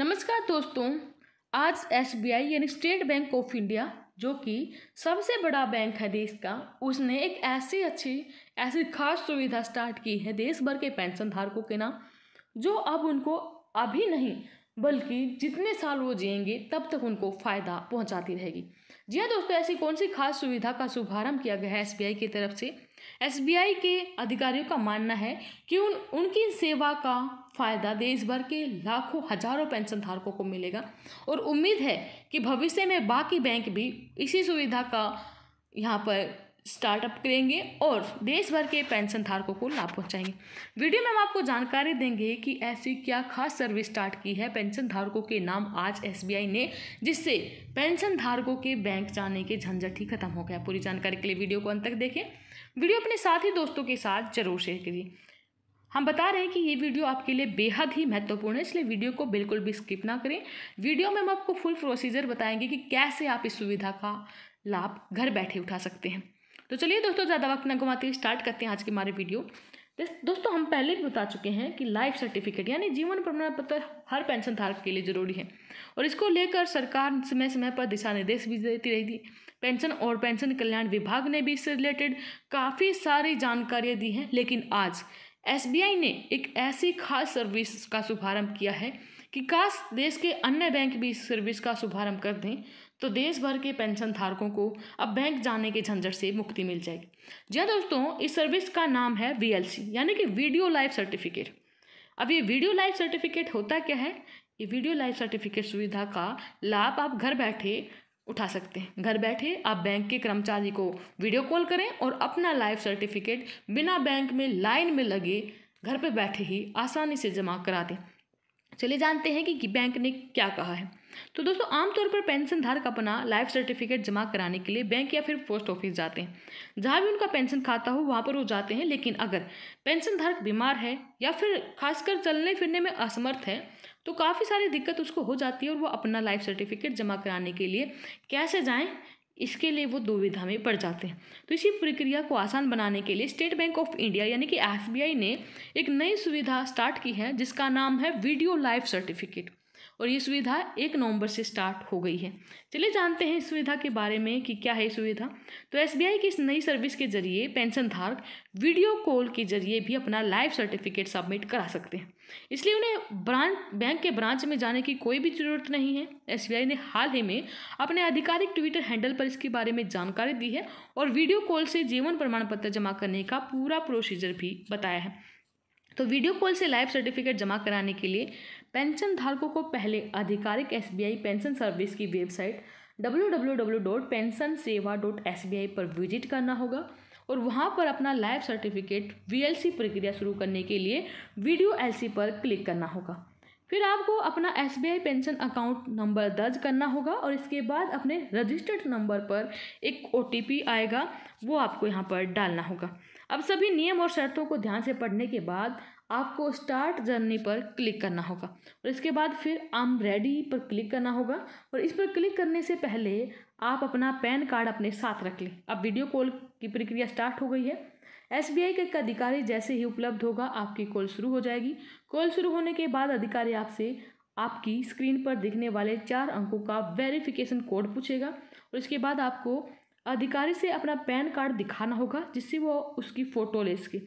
नमस्कार दोस्तों आज एसबीआई यानी स्टेट बैंक ऑफ इंडिया जो कि सबसे बड़ा बैंक है देश का उसने एक ऐसी अच्छी ऐसी खास सुविधा स्टार्ट की है देश भर के पेंशन धारकों के नाम जो अब उनको अभी नहीं बल्कि जितने साल वो जिएंगे तब तक उनको फ़ायदा पहुंचाती रहेगी जी हाँ दोस्तों ऐसी कौन सी खास सुविधा का शुभारंभ किया गया है एसबीआई की तरफ से एसबीआई के अधिकारियों का मानना है कि उन उनकी सेवा का फ़ायदा देश भर के लाखों हजारों पेंशन धारकों को मिलेगा और उम्मीद है कि भविष्य में बाकी बैंक भी इसी सुविधा का यहाँ पर स्टार्टअप करेंगे और देश भर के पेंशन धारकों को लाभ पहुंचाएंगे वीडियो में हम आपको जानकारी देंगे कि ऐसी क्या खास सर्विस स्टार्ट की है पेंशन धारकों के नाम आज एसबीआई ने जिससे पेंशन धारकों के बैंक जाने के झंझट ही खत्म हो गया पूरी जानकारी के लिए वीडियो को अंत तक देखें वीडियो अपने साथ ही दोस्तों के साथ जरूर शेयर करिए हम बता रहे हैं कि ये वीडियो आपके लिए बेहद ही महत्वपूर्ण है इसलिए वीडियो को बिल्कुल भी स्किप ना करें वीडियो में हम आपको फुल प्रोसीजर बताएंगे कि कैसे आप इस सुविधा का लाभ घर बैठे उठा सकते हैं तो चलिए दोस्तों ज़्यादा वक्त ना गुमाते हुए स्टार्ट करते हैं आज की हमारे वीडियो दोस्तों हम पहले भी बता चुके हैं कि लाइफ सर्टिफिकेट यानी जीवन प्रमाण पत्र हर पेंशन धारक के लिए ज़रूरी है और इसको लेकर सरकार समय समय पर दिशा निर्देश भी देती रही थी पेंशन और पेंशन कल्याण विभाग ने भी इससे रिलेटेड काफ़ी सारी जानकारियाँ दी हैं लेकिन आज एस ने एक ऐसी खास सर्विस का शुभारम्भ किया है कि काश देश के अन्य बैंक भी इस सर्विस का शुभारंभ कर दें तो देश भर के पेंशन धारकों को अब बैंक जाने के झंझट से मुक्ति मिल जाएगी जी हाँ दोस्तों इस सर्विस का नाम है वी यानी कि वीडियो लाइफ सर्टिफिकेट अब ये वीडियो लाइफ सर्टिफिकेट होता क्या है ये वीडियो लाइफ सर्टिफिकेट सुविधा का लाभ आप घर बैठे उठा सकते हैं घर बैठे आप बैंक के कर्मचारी को वीडियो कॉल करें और अपना लाइफ सर्टिफिकेट बिना बैंक में लाइन में लगे घर पर बैठे ही आसानी से जमा करा दें चलिए जानते हैं कि बैंक ने क्या कहा है तो दोस्तों आमतौर पर पेंशन धारक अपना लाइफ सर्टिफिकेट जमा कराने के लिए बैंक या फिर पोस्ट ऑफिस जाते हैं जहाँ भी उनका पेंशन खाता हो वहाँ पर वो जाते हैं लेकिन अगर पेंशन धारक बीमार है या फिर खासकर चलने फिरने में असमर्थ है तो काफ़ी सारी दिक्कत उसको हो जाती है और वो अपना लाइफ सर्टिफिकेट जमा कराने के लिए कैसे जाएँ इसके लिए वो दुविधा में पड़ जाते हैं तो इसी प्रक्रिया को आसान बनाने के लिए स्टेट बैंक ऑफ इंडिया यानी कि एफबीआई ने एक नई सुविधा स्टार्ट की है जिसका नाम है वीडियो लाइफ सर्टिफिकेट और ये सुविधा एक नवंबर से स्टार्ट हो गई है चलिए जानते हैं इस सुविधा के बारे में कि क्या है सुविधा तो एस की इस नई सर्विस के जरिए पेंशन धारक वीडियो कॉल के जरिए भी अपना लाइफ सर्टिफिकेट सबमिट करा सकते हैं इसलिए उन्हें ब्रांच बैंक के ब्रांच में जाने की कोई भी जरूरत नहीं है एस ने हाल ही में अपने आधिकारिक ट्विटर हैंडल पर इसके बारे में जानकारी दी है और वीडियो कॉल से जीवन प्रमाण पत्र जमा करने का पूरा प्रोसीजर भी बताया है तो वीडियो कॉल से लाइफ सर्टिफिकेट जमा कराने के लिए पेंशन धारकों को पहले आधिकारिक एसबीआई पेंशन सर्विस की वेबसाइट www.pensionsewa.sbi पर विजिट करना होगा और वहां पर अपना लाइफ सर्टिफिकेट वीएलसी प्रक्रिया शुरू करने के लिए वीडियो एलसी पर क्लिक करना होगा फिर आपको अपना एस पेंशन अकाउंट नंबर दर्ज करना होगा और इसके बाद अपने रजिस्टर्ड नंबर पर एक ओ आएगा वो आपको यहाँ पर डालना होगा अब सभी नियम और शर्तों को ध्यान से पढ़ने के बाद आपको स्टार्ट जर्नी पर क्लिक करना होगा और इसके बाद फिर आम रेडी पर क्लिक करना होगा और इस पर क्लिक करने से पहले आप अपना पैन कार्ड अपने साथ रख लें अब वीडियो कॉल की प्रक्रिया स्टार्ट हो गई है एस बी आई का अधिकारी जैसे ही उपलब्ध होगा आपकी कॉल शुरू हो जाएगी कॉल शुरू होने के बाद अधिकारी आपसे आपकी स्क्रीन पर दिखने वाले चार अंकों का वेरिफिकेशन कोड पूछेगा और इसके बाद आपको अधिकारी से अपना पैन कार्ड दिखाना होगा जिससे वो उसकी फ़ोटो ले सके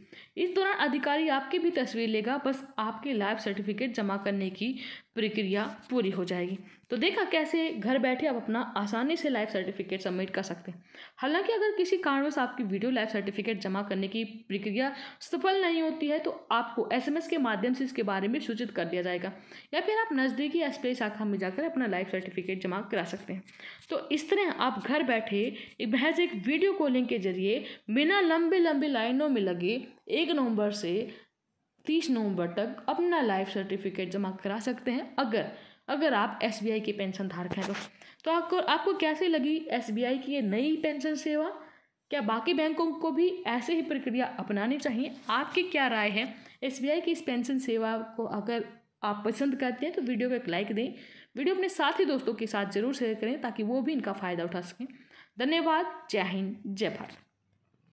इस दौरान अधिकारी आपकी भी तस्वीर लेगा बस आपके लाइफ सर्टिफिकेट जमा करने की प्रक्रिया पूरी हो जाएगी तो देखा कैसे घर बैठे आप अपना आसानी से लाइफ सर्टिफिकेट सबमिट कर सकते हैं हालांकि अगर किसी कारणवश आपकी वीडियो लाइफ सर्टिफिकेट जमा करने की प्रक्रिया सफल नहीं होती है तो आपको एसएमएस के माध्यम से इसके बारे में सूचित कर दिया जाएगा या फिर आप नज़दीकी एस शाखा में जाकर अपना लाइफ सर्टिफिकेट जमा करा सकते हैं तो इस तरह आप घर बैठे एक महज एक वीडियो कॉलिंग के जरिए बिना लंबी लंबी लाइनों में लगे एक नवंबर से तीस नवंबर तक अपना लाइफ सर्टिफिकेट जमा करा सकते हैं अगर अगर आप एस की पेंशन धारक हैं तो तो आपको आपको कैसे लगी एस की ये नई पेंशन सेवा क्या बाकी बैंकों को भी ऐसे ही प्रक्रिया अपनानी चाहिए आपकी क्या राय है एस की इस पेंशन सेवा को अगर आप पसंद करते हैं तो वीडियो को एक लाइक दें वीडियो अपने साथ ही दोस्तों के साथ जरूर शेयर करें ताकि वो भी इनका फ़ायदा उठा सकें धन्यवाद जय हिंद जय भारत